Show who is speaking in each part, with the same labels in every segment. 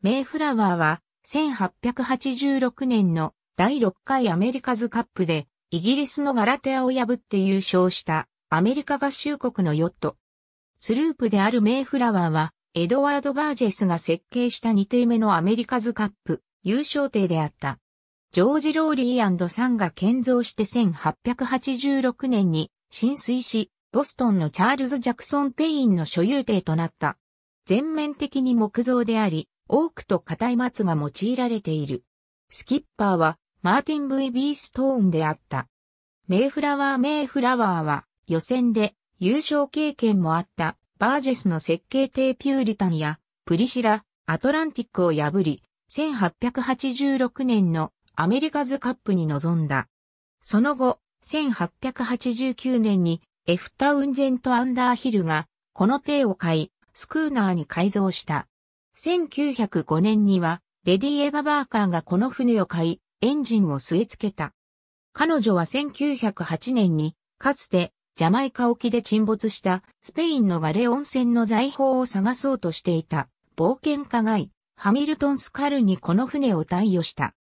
Speaker 1: メイフラワーは1886年の第6回アメリカズカップでイギリスのガラテアを破って優勝したアメリカ合衆国のヨット。スループであるメイフラワーはエドワード・バージェスが設計した2艇目のアメリカズカップ優勝艇であった。ジョージ・ローリーサンが建造して1886年に浸水し、ボストンのチャールズ・ジャクソン・ペインの所有艇となった。全面的に木造であり、多くと硬い松が用いられている。スキッパーはマーティン・ V.B. ストーンであった。メイフラワー・メイフラワーは予選で優勝経験もあったバージェスの設計帝ピューリタンやプリシラ・アトランティックを破り1886年のアメリカズカップに臨んだ。その後、1889年にエフタウンゼント・アンダーヒルがこの艇を買い、スクーナーに改造した。1905年には、レディ・エヴァ・バーカーがこの船を買い、エンジンを据え付けた。彼女は1908年に、かつて、ジャマイカ沖で沈没したスペインのガレ温泉の財宝を探そうとしていた冒険家ガハミルトン・スカルにこの船を貸与した。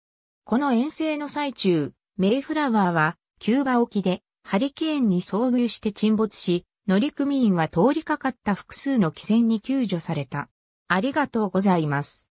Speaker 1: この遠征の最中、メイフラワーはキューバ沖でハリケーンに遭遇して沈没し、乗組員は通りかかった複数の汽船に救助された。ありがとうございます。